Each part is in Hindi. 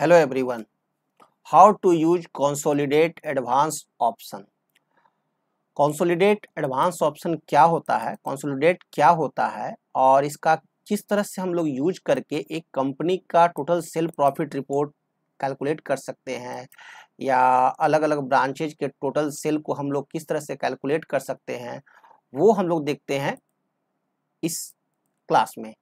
hello everyone how to use consolidate advance option consolidate advance option क्या होता है consolidate क्या होता है और इसका किस तरह से हम लोग यूज करके एक कंपनी का total sale profit report calculate कर सकते हैं या अलग अलग ब्रांचेज के टोटल सेल को हम लोग किस तरह से कैलकुलेट कर सकते हैं वो हम लोग देखते हैं इस क्लास में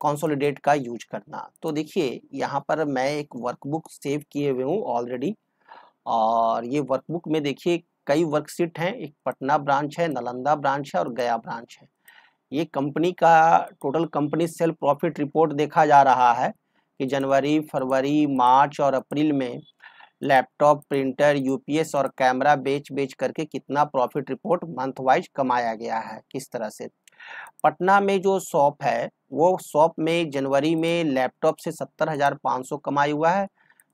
कॉन्सोलिडेट का यूज करना तो देखिए यहाँ पर मैं एक वर्कबुक सेव किए हुए हूँ ऑलरेडी और ये वर्कबुक में देखिए कई वर्कशीट हैं एक पटना ब्रांच है नालंदा ब्रांच है और गया ब्रांच है ये कंपनी का total company sale profit report देखा जा रहा है कि जनवरी फरवरी मार्च और अप्रैल में लैपटॉप प्रिंटर यूपीएस और कैमरा बेच बेच करके कितना प्रॉफिट रिपोर्ट मंथ वाइज कमाया गया है किस तरह से पटना में जो शॉप है वो शॉप में जनवरी में लैपटॉप से सत्तर हज़ार पाँच सौ कमाई हुआ है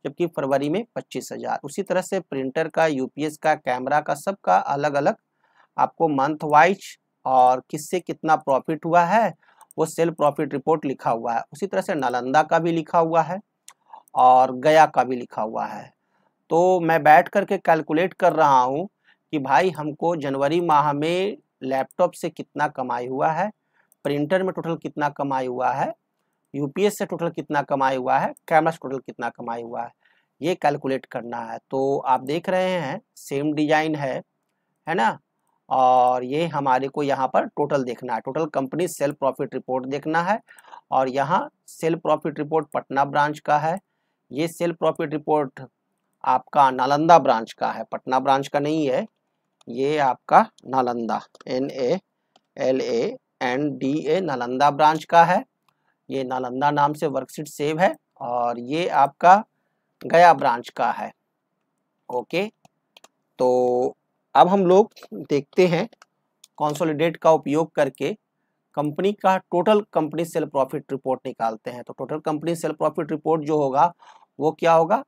जबकि फरवरी में पच्चीस हज़ार उसी तरह से प्रिंटर का यूपीएस का कैमरा का सब का अलग अलग आपको मंथ वाइज और किससे कितना प्रॉफिट हुआ है वो सेल प्रॉफिट रिपोर्ट लिखा हुआ है उसी तरह से नालंदा का भी लिखा हुआ है और गया का भी लिखा हुआ है तो मैं बैठ करके कैलकुलेट कर रहा हूँ कि भाई हमको जनवरी माह में लैपटॉप से कितना कमाई हुआ है प्रिंटर में टोटल कितना कमाई हुआ है यूपीएस से टोटल कितना कमाई हुआ है कैमरा से टोटल कितना कमाई हुआ है ये कैलकुलेट करना है तो आप देख रहे हैं सेम डिजाइन है है ना और ये हमारे को यहाँ पर टोटल देखना है total company sale profit report देखना है और यहाँ sale profit report Patna branch का है ये सेल प्रॉफिट रिपोर्ट आपका नालंदा ब्रांच का है पटना ब्रांच का नहीं है ये आपका Nalanda N A L A N D A Nalanda branch का है ये नालंदा नाम से वर्कशीट सेव है और ये आपका गया ब्रांच का है ओके तो अब हम लोग देखते हैं कॉन्सोलिडेट का उपयोग करके कंपनी का total company sale profit report निकालते हैं तो total company sale profit report जो होगा वो क्या होगा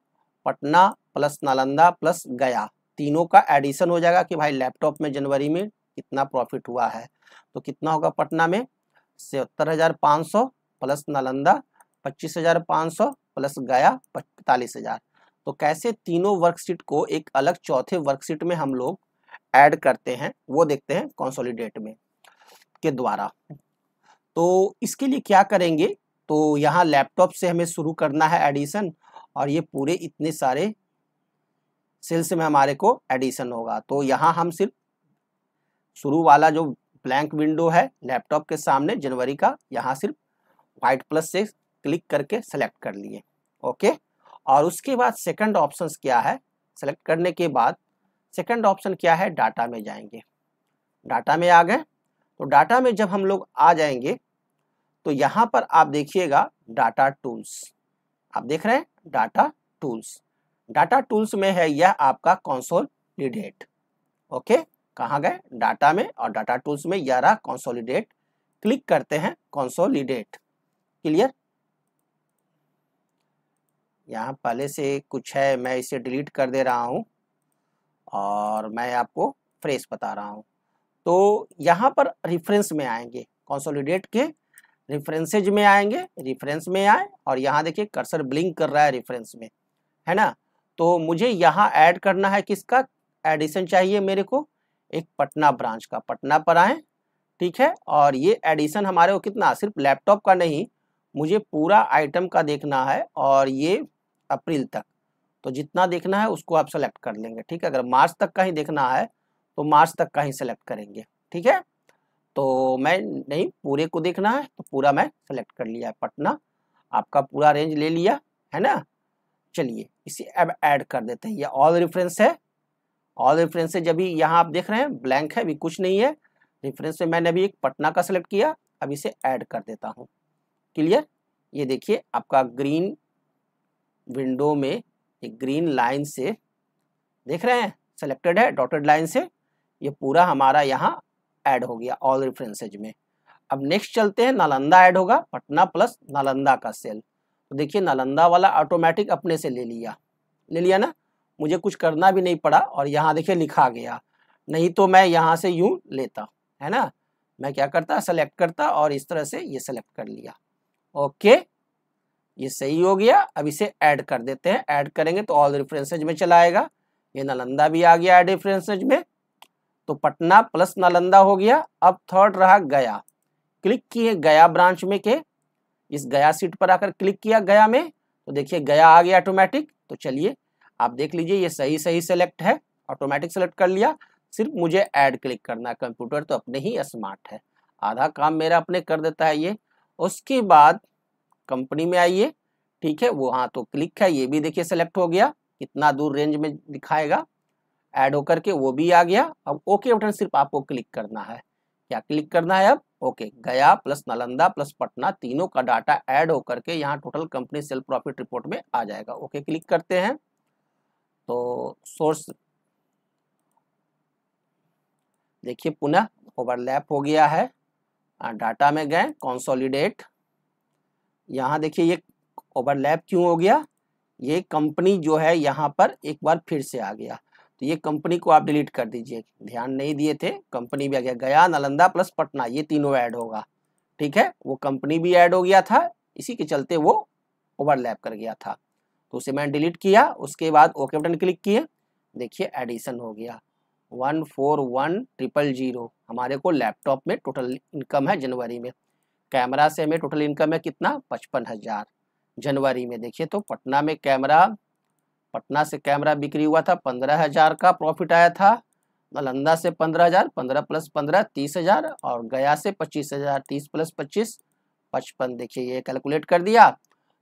पटना प्लस नालंदा प्लस गया तीनों का एडिशन हो जाएगा कि भाई लैपटॉप में जनवरी में कितना प्रॉफिट हुआ है तो कितना होगा पटना में सत्तर हजार पाँच सौ प्लस नालंदा पच्चीस हजार पाँच सौ प्लस गया पैंतालीस हजार तो कैसे तीनों वर्कशीट को एक अलग चौथे वर्कशीट में हम लोग ऐड करते हैं वो देखते हैं कॉन्सोलिडेट में के द्वारा तो इसके लिए क्या करेंगे तो यहाँ लैपटॉप से हमें शुरू करना है एडिशन और ये पूरे इतने सारे सेल्स में हमारे को एडिशन होगा तो यहाँ हम सिर्फ शुरू वाला जो ब्लैंक विंडो है लैपटॉप के सामने जनवरी का यहाँ सिर्फ वाइट प्लस से क्लिक करके सेलेक्ट कर लिए ओके और उसके बाद सेकंड ऑप्शन क्या है सेलेक्ट करने के बाद सेकंड ऑप्शन क्या है डाटा में जाएंगे डाटा में आ गए तो डाटा में जब हम लोग आ जाएंगे तो यहाँ पर आप देखिएगा डाटा टूल्स आप देख रहे हैं डाटा टूल्स डाटा टूल्स में है यह आपका कॉन्सोलिडेट ओके कहा गए डाटा में और डाटा टूल्स में यह रहा कॉन्सोलिडेट क्लिक करते हैं कॉन्सोलिडेट क्लियर यहाँ पहले से कुछ है मैं इसे डिलीट कर दे रहा हूँ और मैं आपको फ्रेश बता रहा हूँ तो यहाँ पर रिफरेंस में आएंगे कॉन्सोलिडेट के रिफरेंसेज में आएंगे रिफरेंस में आए और यहाँ देखिए कर्सर ब्लिंक कर रहा है रेफरेंस में है ना तो मुझे यहाँ ऐड करना है किसका एडिशन चाहिए मेरे को एक पटना ब्रांच का पटना पर आए ठीक है और ये एडिशन हमारे को कितना सिर्फ लैपटॉप का नहीं मुझे पूरा आइटम का देखना है और ये अप्रैल तक तो जितना देखना है उसको आप सेलेक्ट कर लेंगे ठीक है अगर मार्च तक का ही देखना है तो मार्च तक का ही सेलेक्ट करेंगे ठीक है तो मैं नहीं पूरे को देखना है तो पूरा मैं सेलेक्ट कर लिया है पटना आपका पूरा रेंज ले लिया है ना चलिए इसे अब ऐड कर देते हैं ये ऑल रेफरेंस है ऑल रेफरेंस है जब यहाँ आप देख रहे हैं ब्लैंक है अभी कुछ नहीं है रेफरेंस में मैंने अभी एक पटना का सेलेक्ट किया अब इसे ऐड कर देता हूँ क्लियर ये देखिए आपका ग्रीन विंडो में एक ग्रीन लाइन से देख रहे हैं सेलेक्टेड है डॉटेड लाइन से ये पूरा हमारा यहाँ ऐड हो गया ऑल रेफरेंसेज में अब नेक्स्ट चलते हैं नालंदा ऐड होगा पटना प्लस नालंदा का सेल तो देखिए नालंदा वाला ऑटोमेटिक अपने से ले लिया ले लिया ना मुझे कुछ करना भी नहीं पड़ा और यहाँ देखिए लिखा गया नहीं तो मैं यहाँ से यूँ लेता है ना मैं क्या करता सेलेक्ट करता और इस तरह से ये सेलेक्ट कर लिया ओके ये सही हो गया अब इसे ऐड कर देते हैं ऐड करेंगे तो ऑल रेफरेंसेज में चला आएगा ये नालंदा भी आ गया रेफरेंसेज में तो पटना प्लस नालंदा हो गया अब थर्ड रहा गया क्लिक किए गया ब्रांच में के इस गया सीट पर आकर क्लिक किया गया में तो देखिए गया आ गया ऑटोमेटिक तो चलिए आप देख लीजिए ये सही सही सेलेक्ट है ऑटोमेटिक सेलेक्ट कर लिया सिर्फ मुझे ऐड क्लिक करना है कंप्यूटर तो अपने ही स्मार्ट है आधा काम मेरा अपने कर देता है ये उसके बाद कंपनी में आइए ठीक है वो हाँ तो क्लिक है ये भी देखिए सेलेक्ट हो गया कितना दूर रेंज में दिखाएगा ऐड होकर के वो भी आ गया अब ओके बटन सिर्फ आपको क्लिक करना है क्या क्लिक करना है अब ओके गया प्लस नालंदा प्लस पटना तीनों का डाटा ऐड होकर के यहाँ total company sale profit report में आ जाएगा ओके क्लिक करते हैं तो सोर्स देखिए पुनः ओवरलैप हो गया है डाटा में गए कंसोलिडेट यहाँ देखिए ये ओवरलैप क्यों हो गया ये कंपनी जो है यहाँ पर एक बार फिर से आ गया तो ये कंपनी को आप डिलीट कर दीजिए ध्यान नहीं दिए थे कंपनी भी आ गया गया नालंदा प्लस पटना ये तीनों ऐड होगा ठीक है वो कंपनी भी ऐड हो गया था इसी के चलते वो ओवरलैप कर गया था तो उसे मैंने डिलीट किया उसके बाद ओके बटन क्लिक किए देखिए एडिशन हो गया one four one triple zero हमारे को लैपटॉप में टोटल इनकम है जनवरी में कैमरा से हमें टोटल इनकम है कितना पचपन हज़ार जनवरी में देखिए तो पटना में कैमरा पटना से कैमरा बिक्री हुआ था पंद्रह हजार का प्रॉफिट आया था नालंदा से पंद्रह हजार पंद्रह प्लस पंद्रह तीस हजार और गया से पच्चीस हजार तीस प्लस पच्चीस पचपन देखिए ये कैलकुलेट कर दिया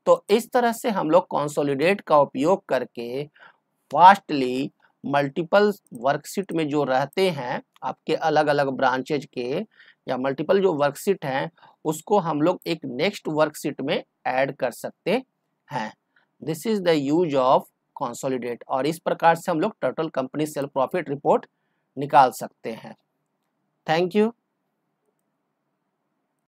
तो इस तरह से हम लोग कॉन्सोलिडेट का उपयोग करके फास्टली मल्टीपल वर्कशीट में जो रहते हैं आपके अलग अलग ब्रांचेज के या मल्टीपल जो वर्कशीट हैं उसको हम लोग एक नेक्स्ट वर्कशीट में ऐड कर सकते हैं this is the use of consolidate और इस प्रकार से हम लोग total company sale profit report निकाल सकते हैं थैंक यू